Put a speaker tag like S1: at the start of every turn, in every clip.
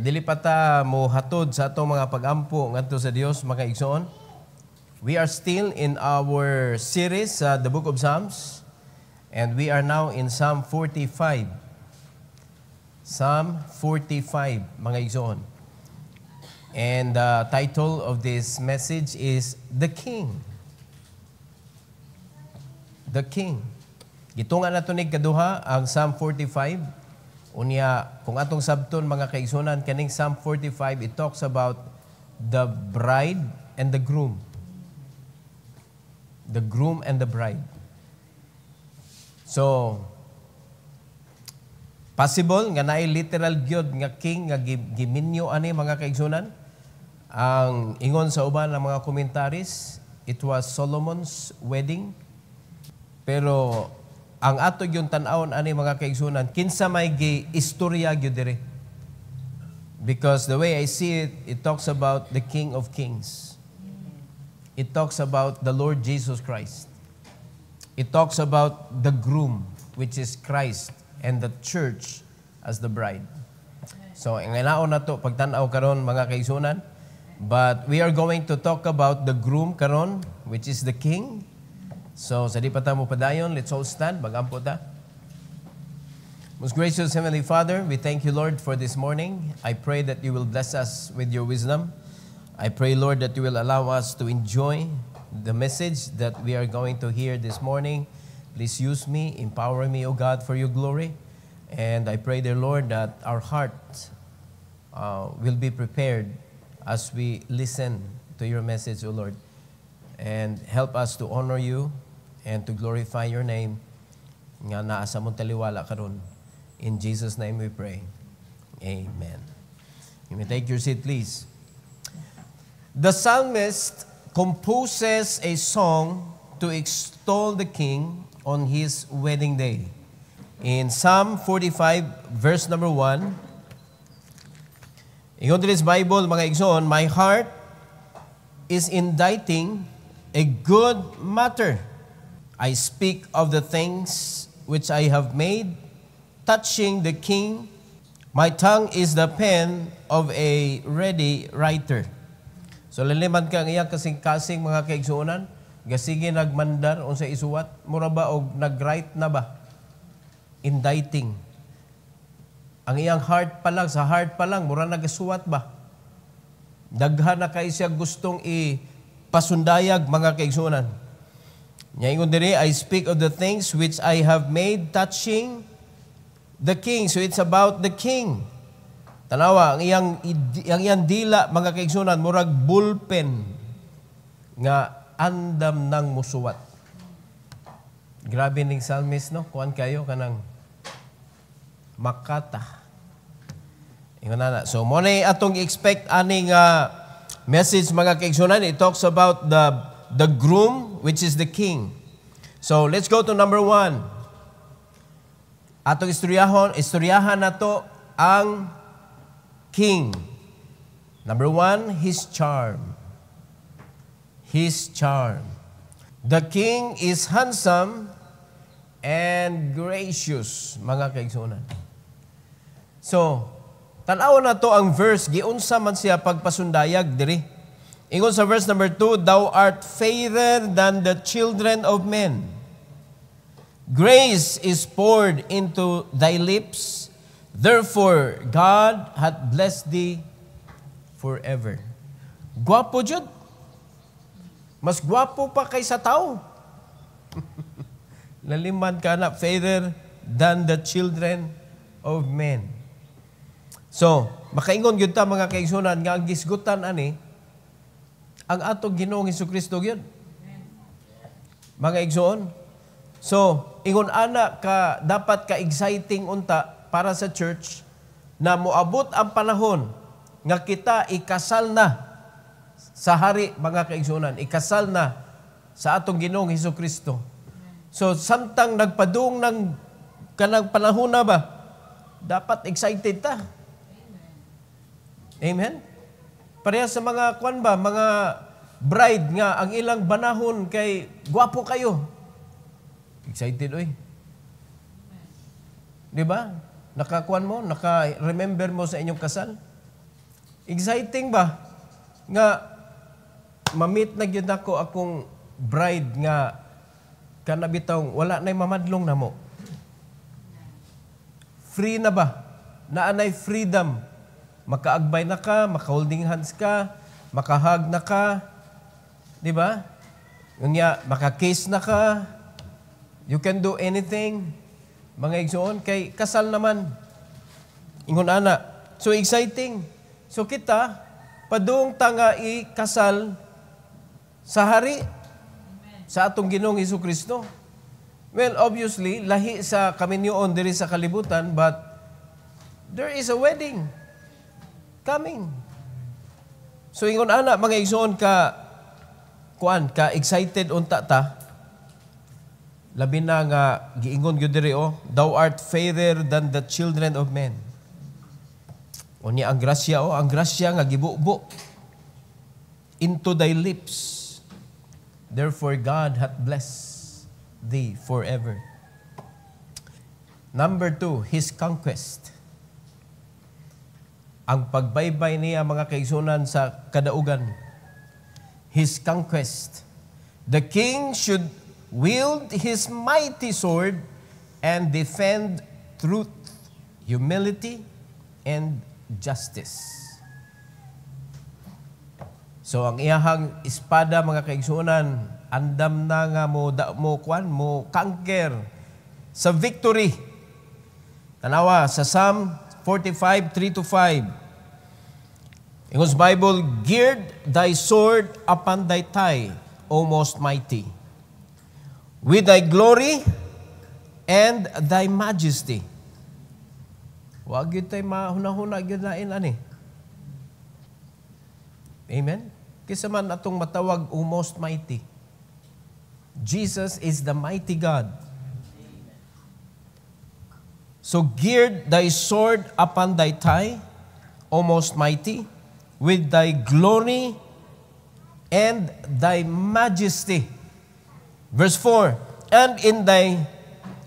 S1: Sa dili pata mo hatod sa atong mga pagampo ngadto sa Dios mga igsoon. We are still in our series sa uh, the book of Psalms and we are now in Psalm 45. Psalm 45 mga igsoon. And the uh, title of this message is The King. The King. Gitunga na ni kaduha ang Psalm 45 Unya, kung atong sabton mga kaigsunan, kaning Psalm 45, it talks about the bride and the groom. The groom and the bride. So, possible nga na literal gyud nga king nga giminyo ani mga kaigsunan. Ang ingon sa uban ng mga komentaris, it was Solomon's wedding. Pero ang ato yung tanawon ani mga kaigsunan kinsa may gi istorya gyud diri because the way i see it it talks about the king of kings it talks about the lord jesus christ it talks about the groom which is christ and the church as the bride so ang inaon nato pagtan-aw karon mga kaigsunan but we are going to talk about the groom karon which is the king So, sa di mo padayon, let's all stand. Bagampo ta. Most gracious Heavenly Father, we thank you, Lord, for this morning. I pray that you will bless us with your wisdom. I pray, Lord, that you will allow us to enjoy the message that we are going to hear this morning. Please use me, empower me, O God, for your glory. And I pray, dear Lord, that our heart uh, will be prepared as we listen to your message, O Lord. And help us to honor you and to glorify your name nga naa sa mong taliwala karon. In Jesus name we pray. Amen. You may take your seat please. The psalmist composes a song to extol the king on his wedding day. In Psalm 45 verse number 1, Ingon this Bible, mga igsoon, my heart is inditing a good matter. I speak of the things which I have made, touching the king. My tongue is the pen of a ready writer. So laliman ka ang kasing-kasing mga kaigsuunan, gasige nagmandar unsa isuwat, mura ba og nagwrite na ba? Inditing. Ang iyang heart pa lang, sa heart pa lang, mura nagasuwat ba? Daghan na kay siya gustong ipasundayag mga kaigsuunan. Niyaingon diri, I speak of the things which I have made touching the king. So it's about the king. Tanawa, ang iyang, ang iyang dila, mga kaigsunan, murag bullpen nga andam ng musuwat. Grabe ning salmis, no? Kuan kayo kanang makata. Ingon na. So, mo na atong expect aning uh, message mga kaigsunan. It talks about the the groom, which is the king. So let's go to number one. Atong istoryahon, istoryahan na to ang king. Number one, his charm. His charm. The king is handsome and gracious, mga kaigsunan. So, tanaw na to ang verse, giunsa man siya pagpasundayag diri Ingon sa verse number 2, Thou art fairer than the children of men. Grace is poured into thy lips. Therefore, God hath blessed thee forever. Guwapo, Jud. Mas guwapo pa kaysa tao. Laliman ka na, fairer than the children of men. So, makaingon gyud ta mga kaigsunan nga ang gisgutan ani ang atong Ginoong Kristo gyud. Mga igsoon. So, ingon ana ka dapat ka exciting unta para sa church na moabot ang panahon nga kita ikasal na sa hari mga kaigsoonan, ikasal na sa atong Ginoong Hesus Kristo. So samtang nagpadung ng kanang panahon na ba, dapat excited ta. Amen. Parehas sa mga kwan ba, mga bride nga ang ilang banahon kay guwapo kayo. Excited oy. 'Di ba? Nakakuan mo, naka-remember mo sa inyong kasal. Exciting ba nga mamit na gyud nako akong bride nga kana bitaw wala nay mamadlong namo. Free na ba? Naanay freedom Makaagbay na ka, makaholding hands ka, makahag na ka, di ba? Unya, makakiss na ka, you can do anything. Mga igsoon, kay kasal naman. Ingon ana. So exciting. So kita, padung tanga ikasal sa hari, sa atong ginong Isu Kristo. Well, obviously, lahi sa kami on diri sa kalibutan, but there is a wedding coming. So ingon ana mga igsoon ka kuan ka excited unta ta labi na nga giingon gyud diri oh thou art fairer than the children of men. Unya ang grasya oh ang grasya nga gibubo into thy lips. Therefore God hath blessed thee forever. Number two, his conquest ang pagbaybay niya mga kaigsunan sa kadaugan. His conquest. The king should wield his mighty sword and defend truth, humility, and justice. So ang iyahang espada mga kaigsunan, andam na nga mo da mo kwan mo kanker sa victory. Tanawa sa Psalm 45, 3 to 5. Ingon's Bible, Gird thy sword upon thy thigh, O most mighty, with thy glory and thy majesty. Huwag yun tayo mahuna-huna yun na Amen? Kisa man atong matawag, O most mighty. Jesus is the mighty God. So gird thy sword upon thy thigh, O most mighty, with thy glory and thy majesty. Verse 4 And in thy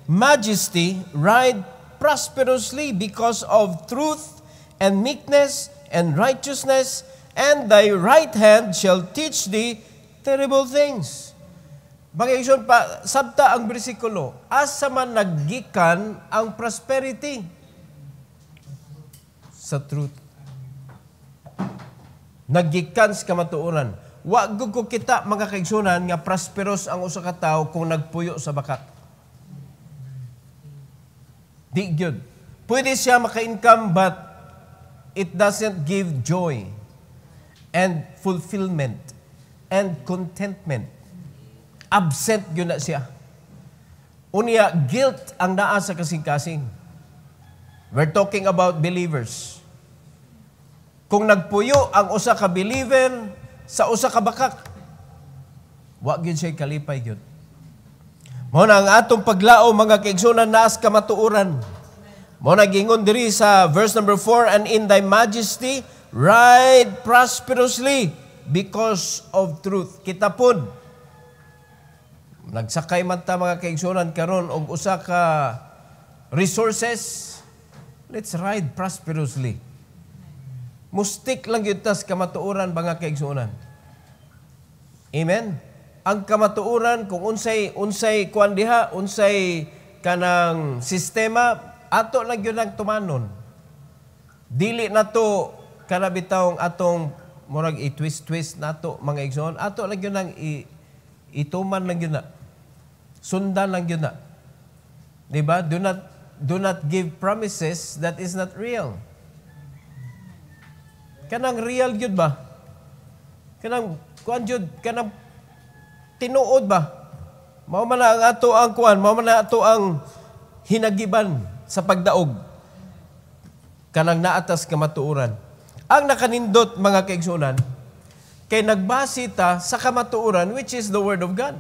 S1: majesty ride prosperously because of truth and meekness and righteousness, and thy right hand shall teach thee terrible things. Mga pa, sabta ang bersikulo, asa man naggikan ang prosperity sa truth. Naggikan sa kamatuoran. Wa gud ko kita mga kaigsunan nga prosperous ang usa ka tawo kung nagpuyo sa bakat. Di gyud. Pwede siya maka-income but it doesn't give joy and fulfillment and contentment absent yun na siya. Unya, guilt ang naa sa kasing-kasing. We're talking about believers. Kung nagpuyo ang usa ka believer sa usa ka bakak, wa gyud siya kalipay gyud. Mao na ang atong paglao mga kaigsunan naas ka matuoran. Mao na gingon diri sa verse number 4 and in thy majesty ride prosperously because of truth. Kita pun, Nagsakay man ta mga kaigsunan karon og usa ka resources, let's ride prosperously. Mustik lang yun tas kamatuoran mga kaigsunan. Amen. Ang kamatuoran kung unsay unsay kuan unsay kanang sistema ato lang gyud ang tumanon. Dili na to kanabitawng atong murag i-twist-twist nato mga igsoon. Ato lang gyud ang i- Ituman lang yun na. Sundan lang yun na. Diba? Do not, do not give promises that is not real. Kanang real yun ba? Kanang, kuan yun, kanang tinuod ba? Mao man ang ato ang kuan, mao man ato ang hinagiban sa pagdaog. Kanang naatas kamatuuran. Ang nakanindot mga kaigsunan, Kay nagbase ta sa kamatuoran which is the Word of God.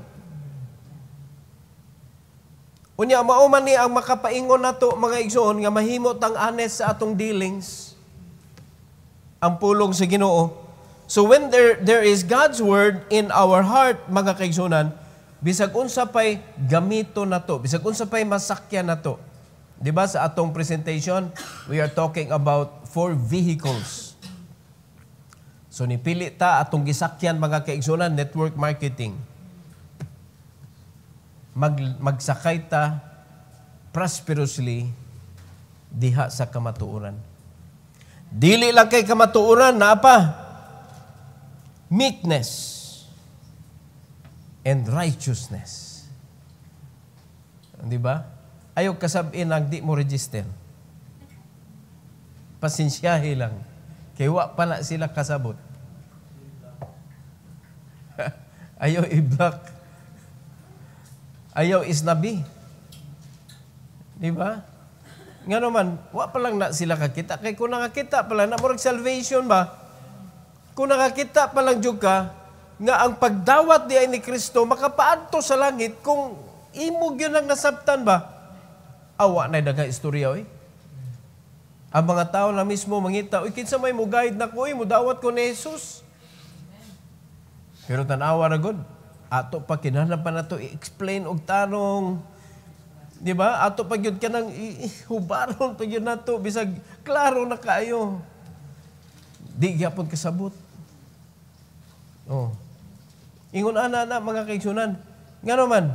S1: Unya, mao man ni ang makapaingon nato mga igsoon nga mahimo tang anes sa atong dealings. Ang pulong sa ginoo. So when there, there is God's Word in our heart, mga kaigsunan, bisag unsa pay gamito nato bisag unsa pay masakya nato. 'Di ba sa atong presentation, we are talking about four vehicles. So pili ta atong gisakyan mga kaigsunan network marketing. Mag magsakay ta prosperously diha sa kamatuoran. Dili lang kay kamatuoran na apa? Meekness and righteousness. Di ba? Ayaw kasabin ang di mo register. Pasensyahe lang Kay wa pa na sila kasabot. Ayaw iblak. Ayaw isnabi. Di ba? Nga naman, wa pa lang na sila kakita. Kay kung nakakita pala, na murag salvation ba? Kung nakakita pa lang jud ka, nga ang pagdawat niya ni Kristo makapaadto sa langit kung imo gyud ang nasabtan ba? Awa na daghang istorya oi. Eh. Ang mga tao na mismo mangita, Uy, kinsa may mo guide na ko, eh, mo dawat ko ni Jesus. Pero tanawa na good. Ato pa kinahanglan pa nato i-explain og tanong. Di ba? Ato pa gyud kanang hubaron pa gyud nato bisag klaro na kayo. Di gyapon kasabot. Oh. Ingon ana na mga kaigsunan. Ngano man,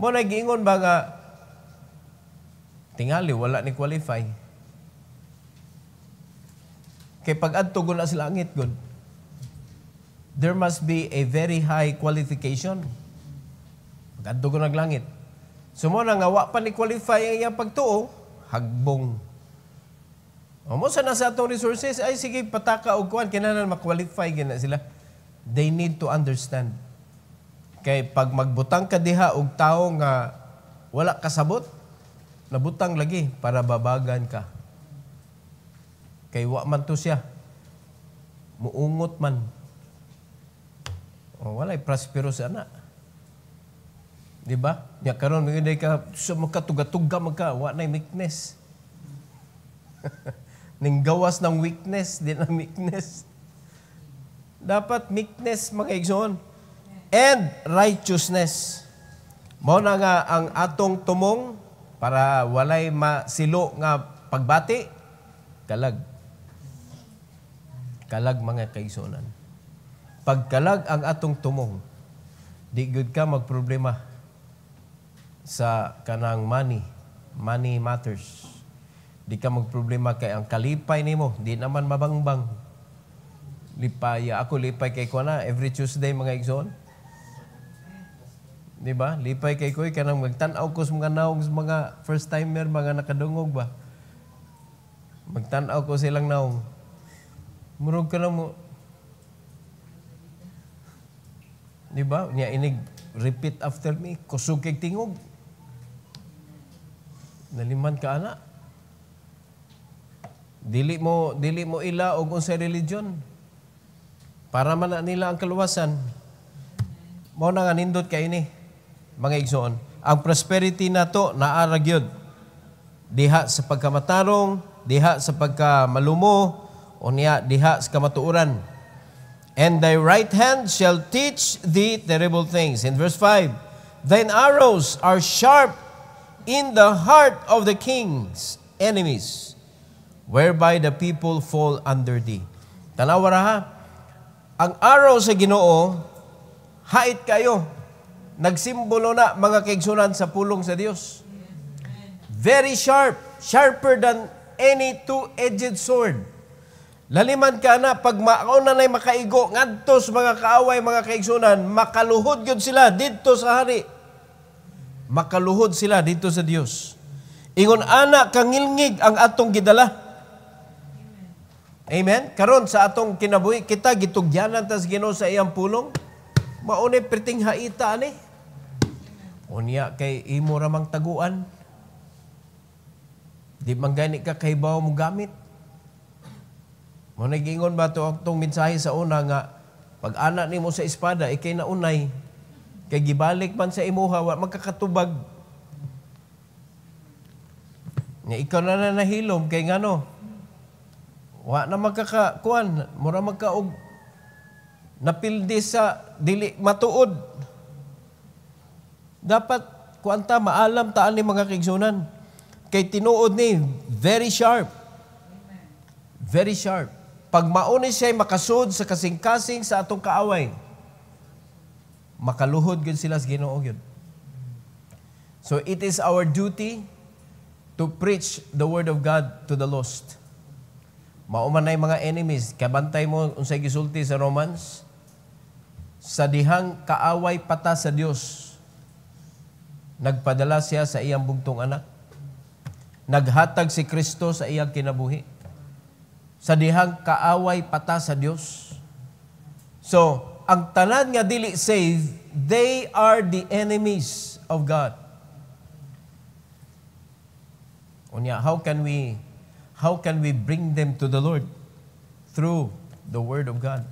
S1: mo na giingon ba nga tingali wala ni qualify. Kay pag adto na sa langit gud. There must be a very high qualification. Pag adto na langit. So mo na nga wa pa ni qualify ang iyang pagtuo, hagbong. mo sa nasa atong resources ay sige pataka og kuan kinahanglan ma-qualify gina sila. They need to understand. Kay pag magbutang ka diha og tawo nga wala kasabot, nabutang lagi para babagan ka. Kay wa man to siya. Muungot man. O, oh, walay prospero sa anak. Di ba? Nya karon magday ka sa magkatuga magka wa nay weakness. Ning gawas ng weakness, di na weakness. Dapat meekness mga igsoon and righteousness. mo na nga ang atong tumong para walay masilo nga pagbati kalag kalag mga kaigsunan. Pagkalag ang atong tumong, di gud ka magproblema sa kanang money. Money matters. Di ka magproblema kay ang kalipay nimo, di naman mabangbang. Lipay ako lipay kay ko na every Tuesday mga igsoon. Di ba? Lipay kay ko kay nang magtanaw ko sa mga naog sa mga first timer mga nakadungog ba. Magtanaw ko silang naong murug ka na mo. Di ba? Niya inig, repeat after me, kusog kay tingog. Naliman ka ana. Dili mo dili mo ila og unsay religion. Para man nila ang kaluwasan. Mao na nga nindot kay ini mga igsoon. Ang prosperity nato naa ra gyud. Diha sa pagkamatarong, diha sa pagkamalumo, o niya diha sa kamatuoran. And thy right hand shall teach thee terrible things. In verse 5, Thine arrows are sharp in the heart of the king's enemies, whereby the people fall under thee. Tanawa ha, ang arrow sa ginoo, hait kayo. Nagsimbolo na mga kaigsunan sa pulong sa Diyos. Very sharp, sharper than any two-edged sword Laliman ka na, pag maon na na'y makaigo, ngadtos mga kaaway, mga kaigsunan, makaluhod yun sila dito sa hari. Makaluhod sila dito sa Dios. Ingon ana kangilngig ang atong gidala. Amen. Karon sa atong kinabuhi kita gitugyanan tas Ginoo sa iyang pulong. Maunay perting haita ani. Unya kay imo ramang taguan. Di man ka kay bawo mo gamit. Mo nagingon ba to aktong mensahe sa una nga pag ana nimo sa espada ikay na unay kay gibalik man sa imuha wa magkakatubag. Nga ikaw na na nahilom kay ngano wa na magkakakuan mura magkaog napildi sa dili matuod. Dapat kuanta maalam taan ni mga kigsunan kay tinuod ni very sharp. Very sharp pag mauni siya makasud sa kasing-kasing sa atong kaaway, makaluhod gud sila sa Ginoo gyud. So it is our duty to preach the word of God to the lost. Mauman na mga enemies, kabantay mo unsay gisulti sa Romans, sa dihang kaaway pata sa Dios. Nagpadala siya sa iyang bugtong anak. Naghatag si Kristo sa iyang kinabuhi sa dihang kaaway pata sa Dios. So, ang tanan nga dili save, they are the enemies of God. Unya, how can we how can we bring them to the Lord through the word of God?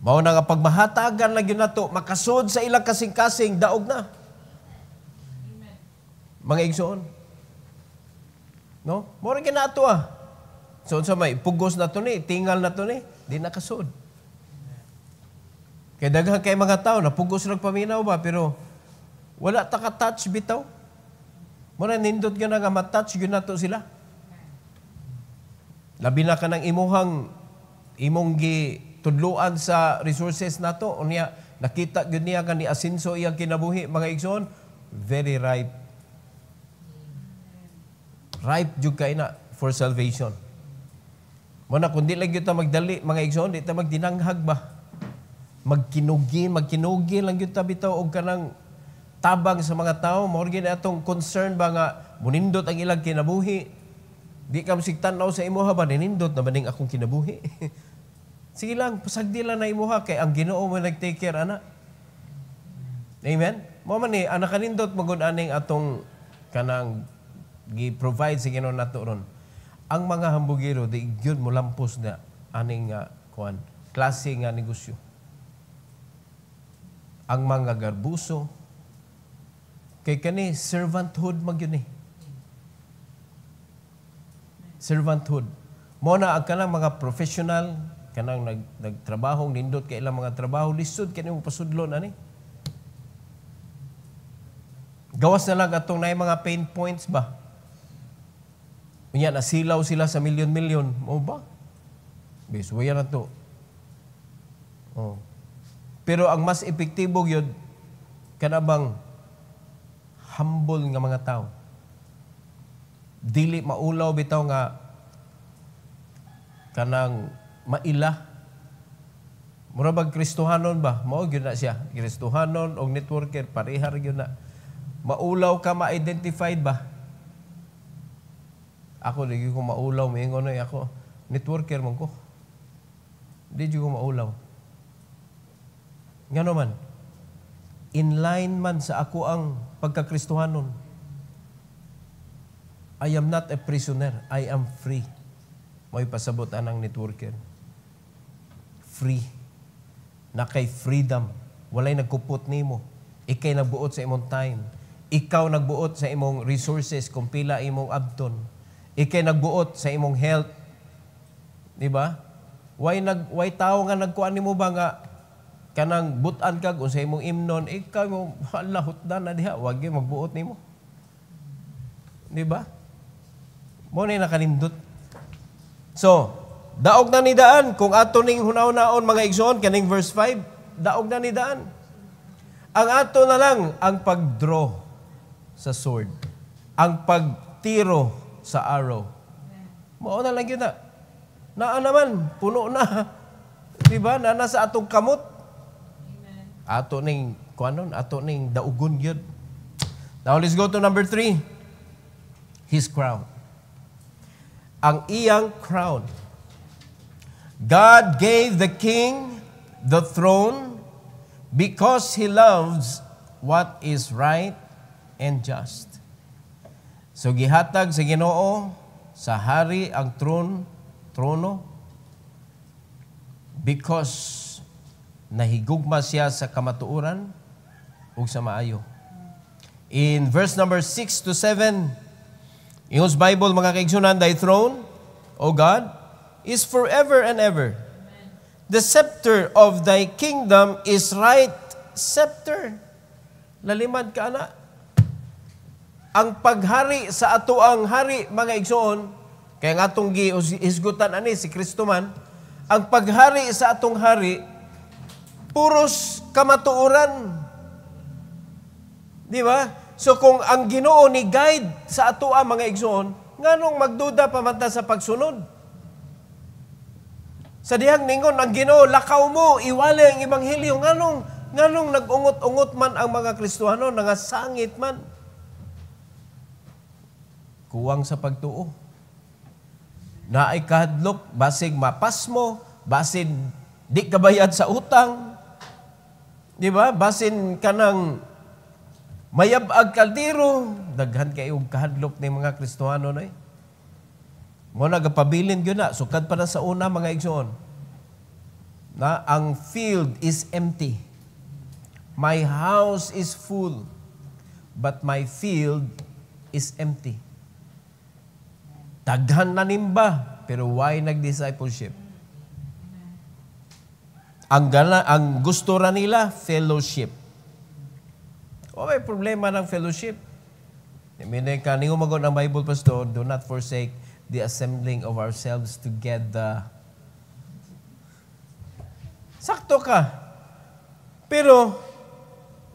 S1: Mao na nga pagmahatagan lagi nato makasod sa ilang kasing-kasing daog na. Amen. Mga igsoon. No? Mo rin kinato ah. So sa may pugos na to ni, tingal na to ni, di nakasod. Kay daghan kay mga tao na pugos lang paminaw ba pero wala ta ka-touch bitaw. Mura nindot gyud nga ma-touch gyud nato sila. Labi na ka ng imuhang imong gi tudloan sa resources na to. unya nakita gyud niya ni asinso iyang kinabuhi mga igsoon very ripe ripe jud kay na for salvation. Muna, kundi lang ta magdali, mga igsoon, di ta magdinanghag ba? Magkinugin, magkinugin lang yun ta bitaw, o kanang tabang sa mga tao, morgan atong concern ba nga, munindot ang ilang kinabuhi, di ka musigtan na sa imuha ba, ninindot na maning akong kinabuhi. Sige lang, pasagdi lang na imuha, kay ang ginoo mo nag-take care, ana. Amen? Mo man ni, anak ah, kanindot, magun aning atong kanang gi-provide sa ginoo nato ron ang mga hambugero di gyud mo lampos na aning uh, ah, kuan klase nga negosyo. Ang mga garbuso kay kani servanthood magyud ni. Eh. Servanthood. Mo na ang kanang mga professional kanang nag nagtrabaho nindot kay ilang mga trabaho lisod kini mo pasudlon ani. Gawas na lang atong nay mga pain points ba? Unya, nasilaw sila sa milyon-milyon. Mo ba? Biswaya na to. Oh. Pero ang mas epektibo yun, kanabang humble nga mga tao. Dili maulaw bitaw nga kanang maila. Mura bag Kristohanon ba? Mao gyud na siya. Kristohanon og networker pareha gyud na. Maulaw ka ma-identified ba? Ako, lagi ko maulaw, mingon na eh ako. Networker man ko. Di ko maulaw. Nga naman, line man sa ako ang pagkakristuhanon. I am not a prisoner. I am free. May pasabot anang networker. Free. Na kay freedom. Walay nagkupot nimo. Ikay nagbuot sa imong time. Ikaw nagbuot sa imong resources kung pila imong abton Ikay nagbuot sa imong health. Di ba? Why, nag, why tao nga nagkuan nimo ba nga kanang butan kag unsay imong imnon ikaw mo hala hutdan na diha wag magbuot nimo. Di ba? Mo na nakalindot. So, daog na ni daan kung ato ning hunaw-naon mga igsoon kaning verse 5, daog na ni daan. Ang ato na lang ang pag-draw sa sword. Ang pagtiro sa araw. Mao na lang kita. Naa naman, puno na. Diba? Na sa atong kamot. Ato ning, kuanon, ato ning daugon yun. Now let's go to number three. His crown. Ang iyang crown. God gave the king the throne because he loves what is right and just. So gihatag sa Ginoo sa hari ang tron, trono because nahigugma siya sa kamatuoran ug sa maayo. In verse number 6 to 7, Ingos Bible, mga kaigsunan, Thy throne, O God, is forever and ever. The scepter of Thy kingdom is right scepter. Lalimad ka, anak ang paghari sa ato ang hari mga igsoon kay nga atong giisgutan ani si Kristo man ang paghari sa atong hari puros kamatuoran di ba so kung ang Ginoo ni guide sa ato ang mga igsoon nganong magduda pamanta sa pagsunod sa dihang ningon ang Ginoo lakaw mo iwala ang ebanghelyo nganong nganong nagungot-ungot man ang mga Kristiyano nangasangit man kuwang sa pagtuo. Na ay kahadlok, basig mapasmo, basin di ka bayad sa utang. Di ba? Basin kanang ng mayabag kaldero. Daghan kayo kahadlok ng mga Kristohano na eh. Mo nagapabilin yun na. Sukad pa na sa una mga igsoon. Na ang field is empty. My house is full, but my field is empty. Daghan na nimba, pero why nag-discipleship? Ang, gana, ang gusto ra nila, fellowship. O may problema ng fellowship. Mene ka, ni umagot ang Bible, Pastor, do not forsake the assembling of ourselves together. Sakto ka. Pero,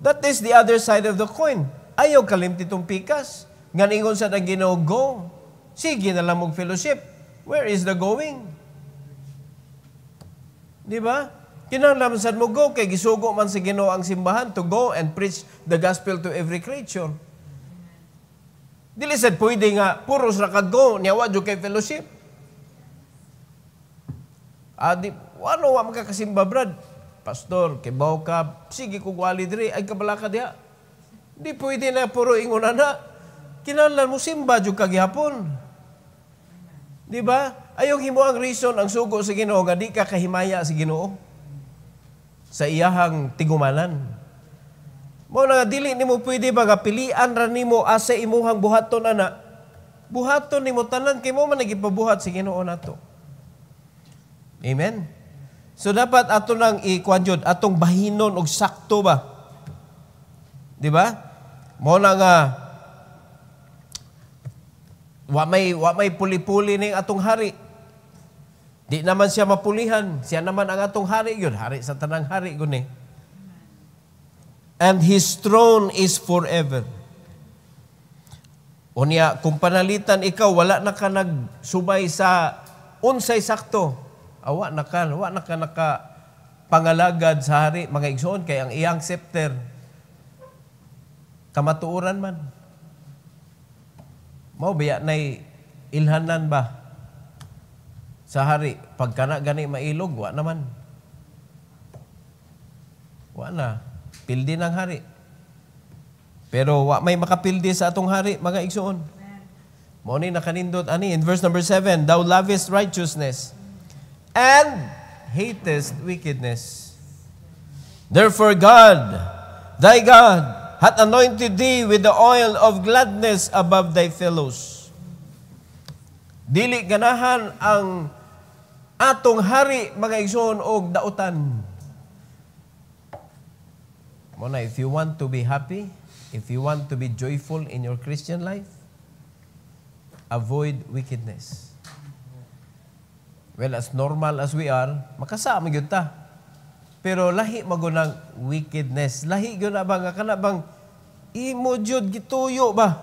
S1: that is the other side of the coin. Ayaw kalimtitong pikas. Nga ningon sa naginoo, go. Sige na lang mag-fellowship. Where is the going? Di ba? Kinanglamsan mo, go, kay gisugo man si ginoo ang simbahan to go and preach the gospel to every creature. Dili sad pwede nga, puro ra ka go, niyawa dyan kay fellowship. Adi, ano wa magkakasimba, Brad? Pastor, kay ka, sige kung wali diri, ay kabala ka diha. Di pwede na puro ingon na. Kinalan mo simba dyan gihapon. Di ba? Ayong ang reason ang sugo sa Ginoo nga di ka kahimaya sa Ginoo sa iyahang tigumanan. Mo na dili nimo pwede ba nga pilian ra nimo asa imuhang buhaton ana. Buhaton nimo tanan kay mo man nagipabuhat si Ginoo nato. Amen. So dapat ato nang ikuan jud atong bahinon og sakto ba. Di ba? Mo na nga Wa may, wa may puli-puli ning atong hari. Di naman siya mapulihan. Siya naman ang atong hari yun. Hari sa tanang hari guni. And His throne is forever. Unya, kung panalitan ikaw, wala na ka nagsubay sa unsay sakto. Awa ah, na ka, awa na ka naka pangalagad sa hari, mga igsoon, kay ang iyang scepter. Kamatuuran man. Mao biya nay ilhanan ba sa hari pagkana gani mailog wa naman. Wa na pildi ng hari. Pero wa may makapildi sa atong hari mga igsuon. mo ni nakanindot ani in verse number 7, thou lovest righteousness and hatest wickedness. Therefore God, thy God, hath anointed thee with the oil of gladness above thy fellows. Dili ganahan ang atong hari mga igsoon og dautan. Mona, if you want to be happy, if you want to be joyful in your Christian life, avoid wickedness. Well, as normal as we are, makasama gyud ta. Pero lahi magunang wickedness. Lahi gyud na bang kana bang Imo jud gituyo ba?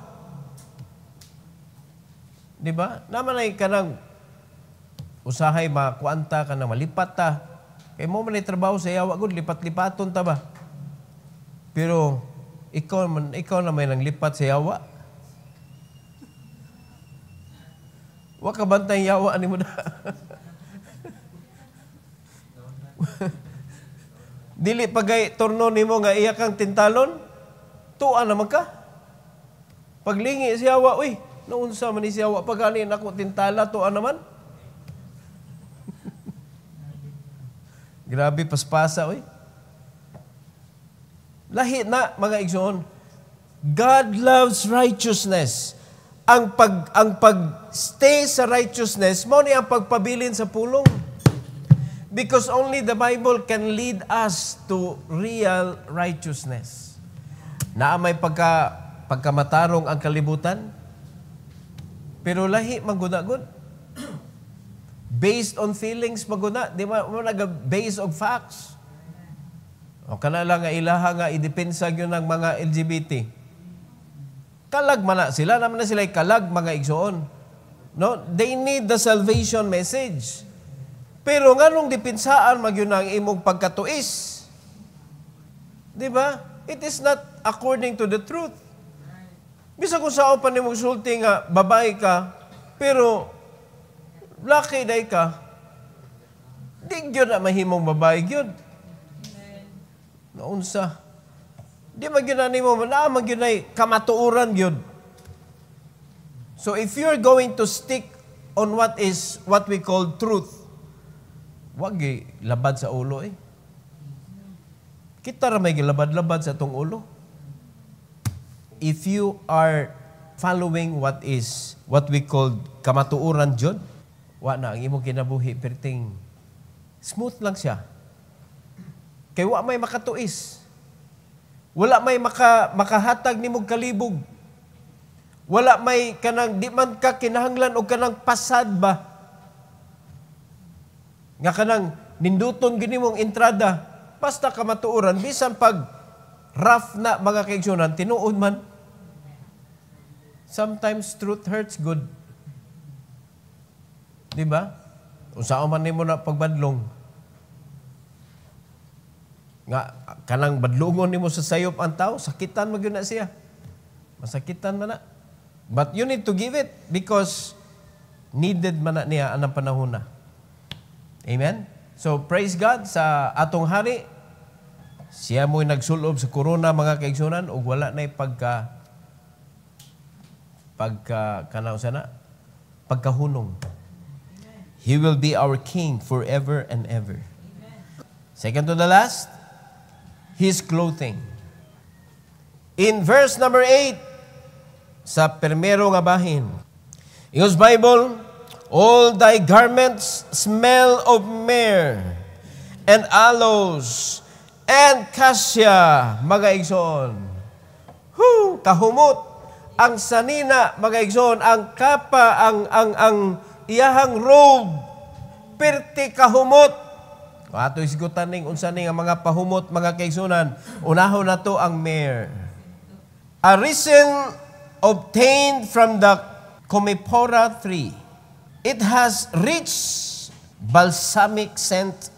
S1: Di ba? Naman ay kanang usahay makuanta ka na malipat ta. Kay mo man trabaho sa yawa gud lipat-lipaton ta ba? Pero ikaw man ikaw na may nang lipat sa yawa. Wa ka bantay yawa ni mo da. Dili pagay turno nimo nga iya kang tintalon tuan naman ka. Paglingi Awa, uy, naunsa man ni siyawa, pagkanin ako tintala, tuan naman. Grabe, paspasa, uy. Lahi na, mga igsoon. God loves righteousness. Ang pag ang pag stay sa righteousness mo ni ang pagpabilin sa pulong. Because only the Bible can lead us to real righteousness na may pagka, pagkamatarong ang kalibutan, pero lahi maguna magunagod. Based on feelings maguna, di ba mo based on facts. O kana lang nga ilaha nga idepensa gyud ng mga LGBT. Kalag mana sila naman na sila kalag mga igsoon. No, they need the salvation message. Pero nganong dipensaan magyud ang imong pagkatuis. Di ba? it is not according to the truth. Bisa kung saan pa ni sulti nga, babae ka, pero laki day ka, di gyud na mahimong babae gyud. Naunsa. Di magyunani mo, na magyunay kamatuuran gyud. So if you're going to stick on what is what we call truth, wag eh, labad sa ulo eh. Kita ra may gilabad-labad sa tong ulo. If you are following what is what we call kamatuuran John, wa na ang imong kinabuhi perting smooth lang siya. Kay wa may makatuis. Wala may maka, makahatag nimog kalibog. Wala may kanang di man ka kinahanglan o kanang pasad ba. Nga kanang ninduton gini mong entrada basta kamatuoran, bisan pag rough na mga kaigsunan, tinuon man. Sometimes truth hurts good. Di ba? Unsao man nimo na pagbadlong. Nga kanang badlungon nimo sa sayop ang tao, sakitan magyud na siya. Masakitan man na. But you need to give it because needed man na niya anang panahon na. Amen? So praise God sa atong hari siya mo'y nagsulob sa corona mga kaigsunan o wala na'y pagka pagka kanaw sana pagkahunong. He will be our king forever and ever. Second to the last, his clothing. In verse number 8 sa permero nga bahin. In his Bible, all thy garments smell of myrrh and aloes and kasya, mga igsoon. Whew, kahumot ang sanina, mga igsoon, ang kapa, ang, ang, ang iyahang robe, pirti kahumot. Ato isigutan ning unsa ning ang mga pahumot, mga kaigsoonan. Unahon na to ang mayor. A recent obtained from the Comipora 3. It has rich balsamic scent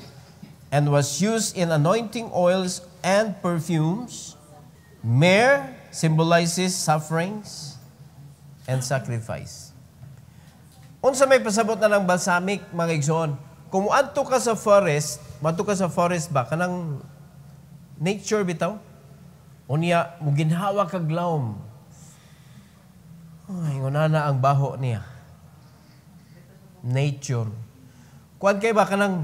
S1: and was used in anointing oils and perfumes. Myrrh symbolizes sufferings and sacrifice. Unsa may pasabot na ng balsamic, mga igsoon? Kung adto ka sa forest, mato ka sa forest ba, kanang nature bitaw? Unya, muginhawa kag lawm. Ay, na ang baho niya. Nature. Kuan kay ba kanang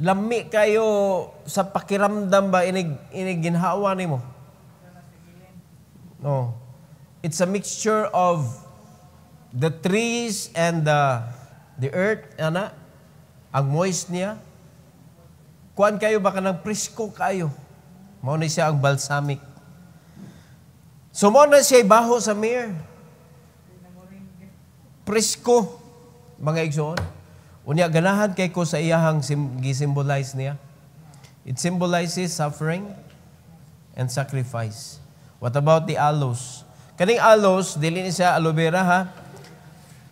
S1: lami kayo sa pakiramdam ba inig iniginhawa nimo? No. It's a mixture of the trees and the the earth ana ang moist niya. Kuan kayo baka nang presko kayo. Mao ni siya ang balsamic. So mo na siya baho sa mirror. Presko mga igsoon. Unya ganahan kay ko sa iyahang sim- gisimbolize niya. It symbolizes suffering and sacrifice. What about the aloes? Kaning aloes, dili ni siya aloe vera ha.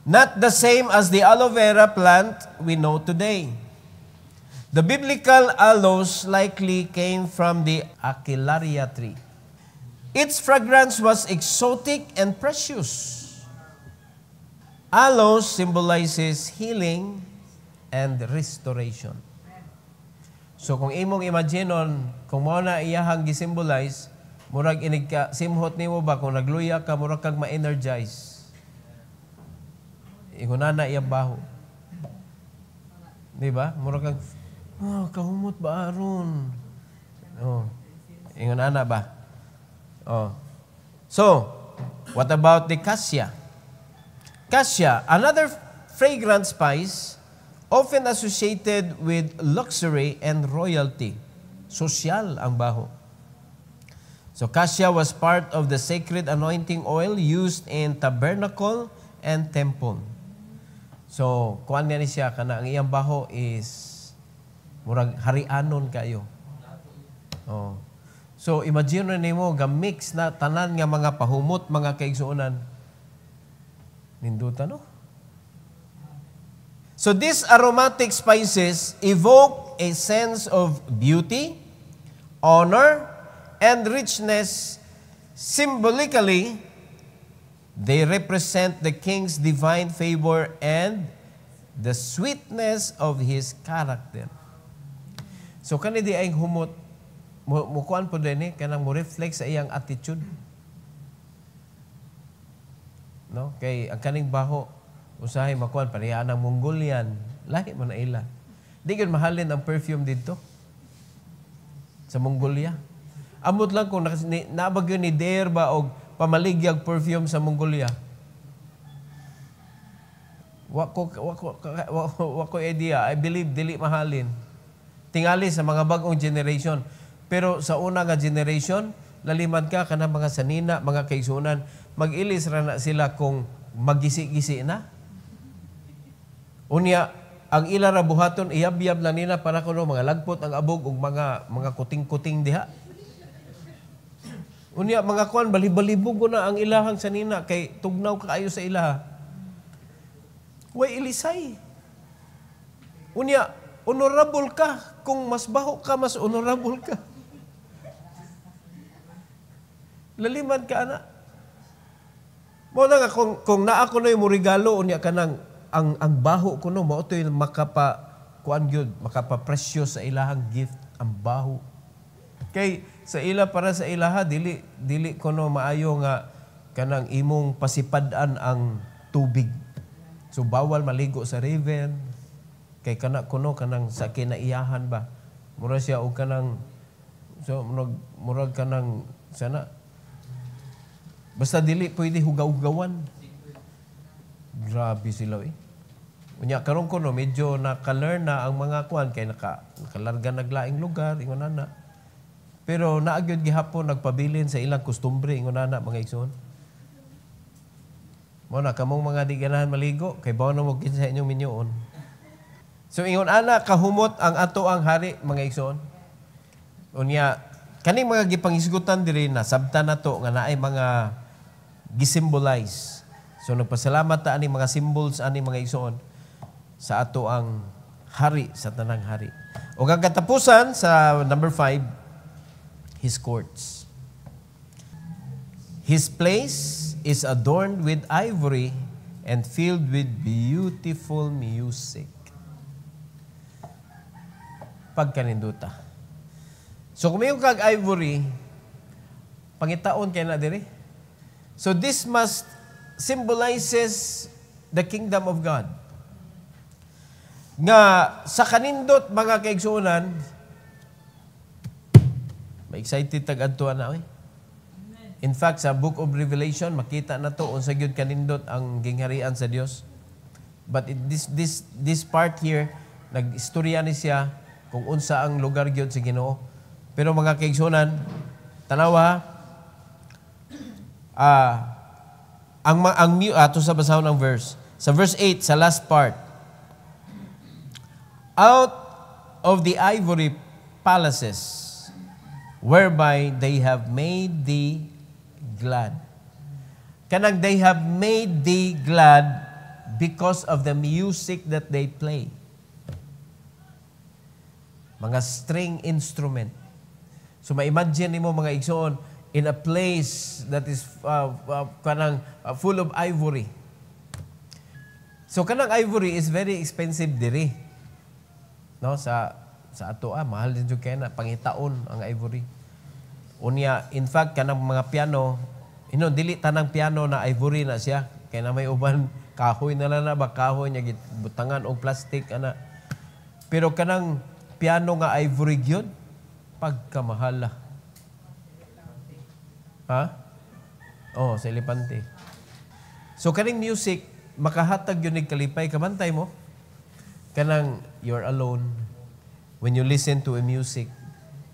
S1: Not the same as the aloe vera plant we know today. The biblical aloes likely came from the aquilaria tree. Its fragrance was exotic and precious. Aloes symbolizes healing and restoration. So kung imong imaginon, kung mao na iyahang gisimbolize, murag inig ka, simhot nimo ba kung nagluya ka, murag kag ma-energize. Ihunana iya baho. Di ba? Murag kag, oh, kahumot ba aron? Oh. Ihunana ba? Oh. So, what about the cassia? Cassia, another fragrant spice often associated with luxury and royalty. Social ang baho. So cassia was part of the sacred anointing oil used in tabernacle and temple. So, kuan nga ni siya, kana ang iyang baho is murag harianon kayo. Oh. So, imagine na nimo ga-mix na tanan nga mga pahumot, mga kaigsuonan. Ninduta, no? So these aromatic spices evoke a sense of beauty, honor, and richness. Symbolically, they represent the king's divine favor and the sweetness of his character. So kani di ay humot mukuan po din eh, kanang mo reflect sa iyang attitude. No? Kay ang kaning baho usahay makuan paniyaan ang Mongolian lahi man ila di gyud mahalin ang perfume didto sa Mongolia amot lang kung nabagyo ni Derba og pamaligyag perfume sa Mongolia wa ko wa ko idea i believe dili mahalin tingali sa mga bagong generation pero sa una nga generation laliman ka kana mga sanina mga kaisunan mag-ilis ra na sila kung magisi-gisi na Unya, ang ila rabuhaton, buhaton iyab-iyab na nila para kuno mga lagpot ang abog ug mga mga kuting-kuting diha. Unya mga kuan balibalibog ko na ang ilahang sa nina kay tugnaw kaayo sa ilaha. Way ilisay. Unya honorable ka kung mas baho ka mas honorable ka. Laliman ka ana. Mo na nga kung kung naa ko na yung regalo unya kanang ang ang baho ko no mao toy makapa kuan gyud makapapresyo sa ilahang gift ang baho kay sa ila para sa ilaha dili dili ko no maayo nga kanang imong pasipad-an ang tubig so bawal maligo sa river kay kana kuno kanang sa kinaiyahan ba mura siya og kanang so murag murag kanang sana basta dili pwede hugaw-hugawan grabe sila eh Unya karon ko no medyo naka na ang mga kuan kay naka nakalarga naglaing lugar ingon ana. Pero naa gyud gihapon nagpabilin sa ilang kostumbre ingon ana mga igsoon. Mo na kamong mga di maligo kay bawo na mo kinsa inyong minyoon. So ingon ana kahumot ang ato ang hari mga igsoon. Unya kaning mga gipangisgutan diri na sabta na to nga naay mga gisimbolize. So nagpasalamat ta ani mga symbols ani mga igsoon sa ato ang hari, sa tanang hari. O ang katapusan sa number 5, His courts. His place is adorned with ivory and filled with beautiful music. Pagkaninduta. So kung mayroon kag ivory, pangitaon kay na diri. So this must symbolizes the kingdom of God nga sa kanindot mga kaigsuonan, may excited tagadtuan na, eh. In fact, sa Book of Revelation, makita na to unsa gyud kanindot ang gingharian sa Dios. But in this this this part here, nagistorya ni siya kung unsa ang lugar gyud sa Ginoo. Pero mga kaigsunan, tanawa ah uh, ang ang ato sa basahon ng verse. Sa verse 8 sa last part, out of the ivory palaces, whereby they have made thee glad. Kanang they have made thee glad because of the music that they play. Mga string instrument. So ma-imagine nimo mga igsoon in a place that is uh, uh, kanang uh, full of ivory. So kanang ivory is very expensive diri no sa sa ato ah, mahal din jud kay na pangitaon ang ivory. Unya in fact kanang mga piano ino dili tanang piano na ivory na siya kay na may uban kahoy na lang na ba kahoy nya butangan og plastic ana. Pero kanang piano nga ivory gyud pagkamahal ah. Ha? Oh, sa elepante. So kaning music makahatag yun ni kalipay kamantay mo kanang you are alone, when you listen to a music,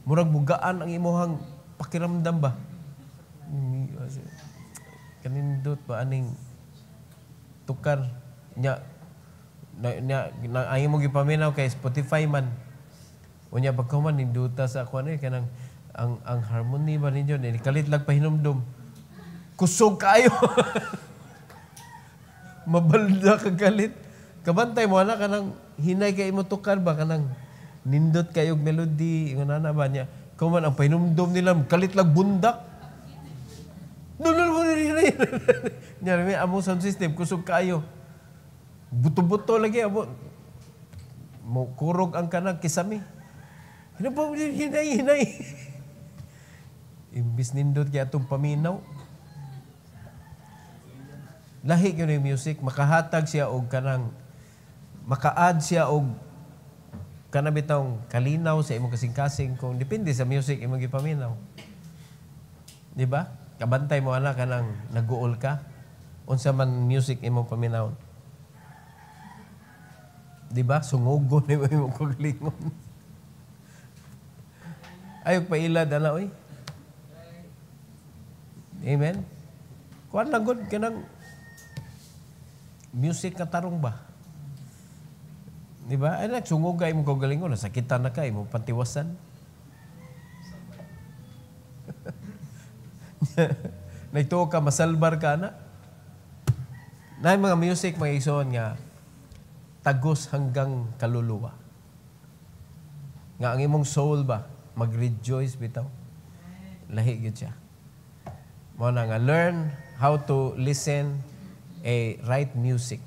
S1: murag bugaan ang imuhang pakiramdam ba? Kanindot ba aning tukar nya na, na, na ayaw mo gipaminaw kay Spotify man. Unya man, ninduta sa ako ano eh, kanang ang ang harmony ba ninyo ni kalit lag pahinumdum. Kusog kayo. Mabalda ka galit. Kabantay mo, na kanang hinay kay imo tukar ba, kanang nindot kayo melody, ingon na ba niya. Kuman, ang painumdom nila, kalit lag bundak. No, no, no, no, no, no, amo sound system, kusog kayo. Buto-buto lagi, amo. Kurog ang kanang kisami. Ano po, hinay, hinay. Imbis nindot kaya itong paminaw. Lahi yun yung music, makahatag siya og kanang makaad siya og kanabitong kalinaw sa imong kasing-kasing kung depende sa music imong gipaminaw. Di ba? Kabantay mo ana kanang naguol ka unsa man music imong paminawon. Di ba? Sungugon ni imong kaglingon. Ayok pailad ana oy. Amen. Kuan lang gud kanang music katarong ba? Di ba? Ay, nagsungog ka, imong kagalingon. Nasakitan na ka, imong eh, pantiwasan. Nagtuo ka, masalbar ka na. Na mga music, mga ison nga, tagos hanggang kaluluwa. Nga ang imong soul ba, mag-rejoice bitaw. Lahi gyud siya. Mo na nga learn how to listen a eh, right music.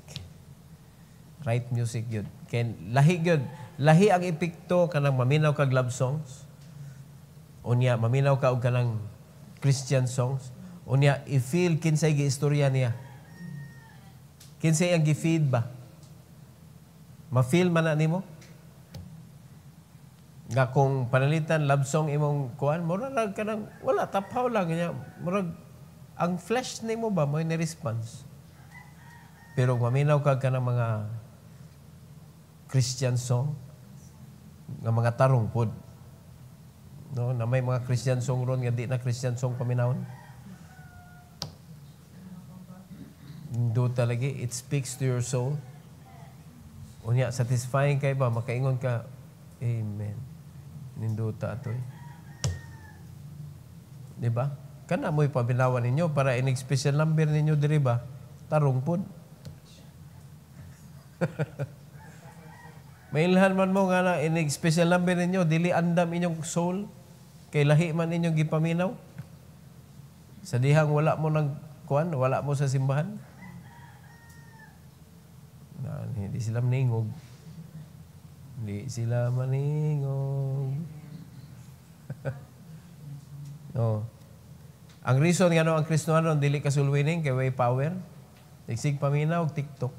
S1: Right music gyud. Kay lahi gyud, lahi ang epekto kanang maminaw kag love songs. Unya maminaw ka og kanang Christian songs. Unya i-feel kinsay gi-istorya niya. Kinsay ang gi-feed ba? Ma-feel man na nimo? nga kung panalitan love song imong kuan mo ra ka nang wala tapaw lang niya murag ang flesh nimo ba mo ni response pero maminaw ka ka ng mga Christian song nga mga tarong pod. No, na may mga Christian song ron nga di na Christian song paminahon. Do talaga, it speaks to your soul. Unya, satisfying kay ba? Makaingon ka, Amen. Ninduta ato'y. Di ba? Kana mo'y pabilawan ninyo para inig special number ninyo, di ba? Tarong pod. Mailhan man mo nga na inig special number ninyo, dili andam inyong soul, kay lahi man inyong gipaminaw. Sa dihang wala mo ng kuan, wala mo sa simbahan. Na, hindi sila maningog. Hindi sila maningog. no. Oh. Ang reason nga no, ang Kristiyano dili ka kasulwining kay way power. Tigsig paminaw TikTok.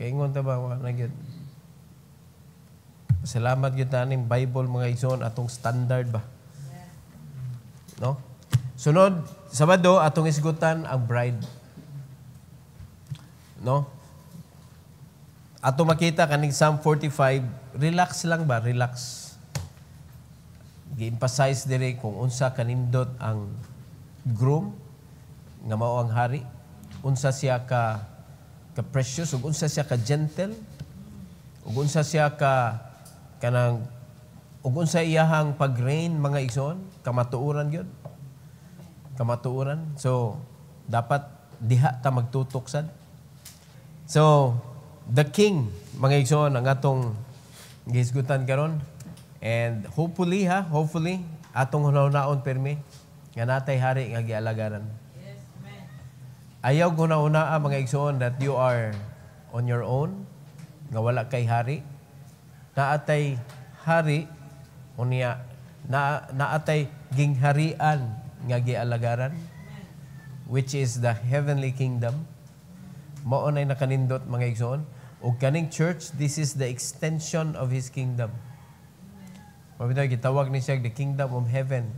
S1: Kaingon ta ba na gyud. Salamat gyud ning Bible mga igsoon atong standard ba. No? Sunod, Sabado atong isgutan ang bride. No? Ato makita kaning Psalm 45, relax lang ba? Relax. Gi-emphasize dire kung unsa kanindot ang groom nga mao ang hari, unsa siya ka ka precious ug unsa siya ka gentle ug unsa siya ka kanang ug unsa iyahang pagrain mga igsoon kamatuoran gyud kamatuoran so dapat diha ta magtutok sad so the king mga igsoon ang atong gisgutan karon and hopefully ha hopefully atong hunahunahon permi nga natay hari nga gialagaran Ayaw ko na una ah, mga igsoon that you are on your own, nga wala kay hari. Naatay hari, unya, na, naatay gingharian nga gialagaran, which is the heavenly kingdom. Maunay na kanindot mga igsoon. O kaning church, this is the extension of His kingdom. Mabitaw, gitawag ni siya the kingdom of heaven.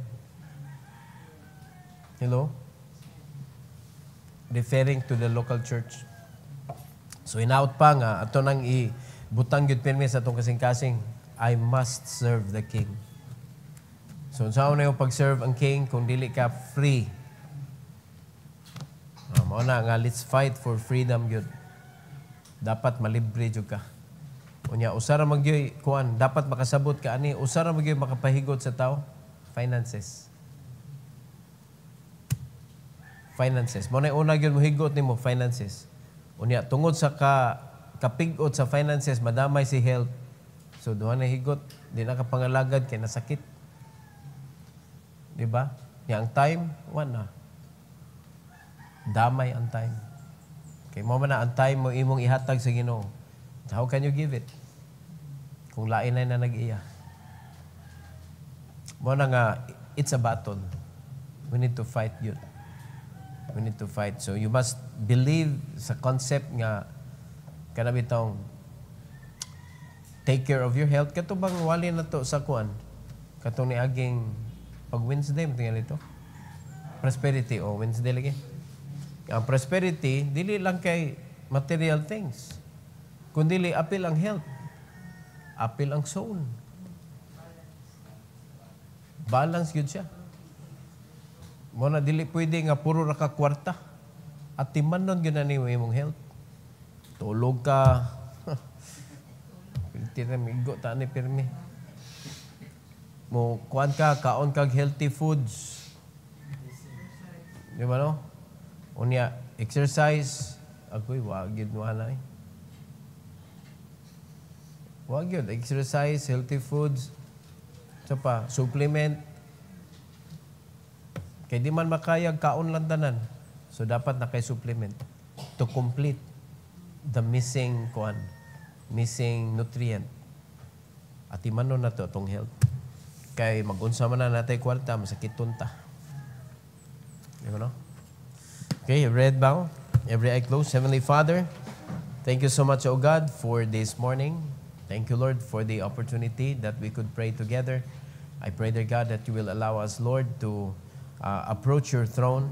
S1: Hello? referring to the local church. So inaot pa nga, ato nang ibutang yun pirmi sa itong kasing-kasing, I must serve the king. So sa na yung pag-serve ang king kung dili ka free. Ah, mao na nga, let's fight for freedom yun. Dapat malibre yun ka. Unya, usara magyoy, kuan, dapat makasabot ka ani, usara magyoy makapahigot sa tao, finances finances. Mo na una gyud mohigot nimo finances. Unya tungod sa ka kapigot sa finances madamay si health. So duha na higot di na kapangalagad kay nasakit. Di ba? Yang time wa Damay ang time. Kay mo man na ang time mo imong ihatag sa Ginoo. How can you give it? Kung lain na na nag-iya. Mo na nga it's a battle. We need to fight you. We need to fight. So you must believe sa concept nga kanabitong take care of your health. Kato bang wali na to sa kuan? Katong ni aging pag Wednesday, matingal ito. Prosperity, o oh, Wednesday lagi. Ang prosperity, dili lang kay material things. Kundi apil ang health. Apil ang soul. Balance yun siya. Mo na dili pwede nga puro ra ka kwarta. At timan nun yun na imong health. Tulog ka. Tinamigo ta ni Pirmi. Mo kuan ka, kaon kag healthy foods. Di ba no? Unya, exercise. Ako'y wagid mo na eh. Wag yun. Exercise, healthy foods. Sa pa, supplement. Kay di man makayag kaon lang tanan. So dapat na kay supplement to complete the missing kuan, missing nutrient. At imano na to atong health. Kay magunsa man na natay kwarta masakit tunta. Di ba no? Okay, red bow. Every eye closed. Heavenly Father, thank you so much, O God, for this morning. Thank you, Lord, for the opportunity that we could pray together. I pray, dear God, that you will allow us, Lord, to uh, approach your throne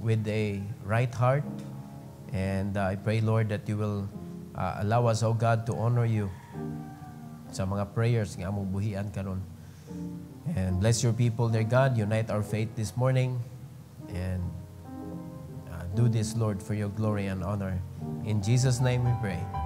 S1: with a right heart. And uh, I pray, Lord, that you will uh, allow us, O God, to honor you sa mga prayers nga among buhian karon. And bless your people, dear God. Unite our faith this morning. And uh, do this, Lord, for your glory and honor. In Jesus' name we pray.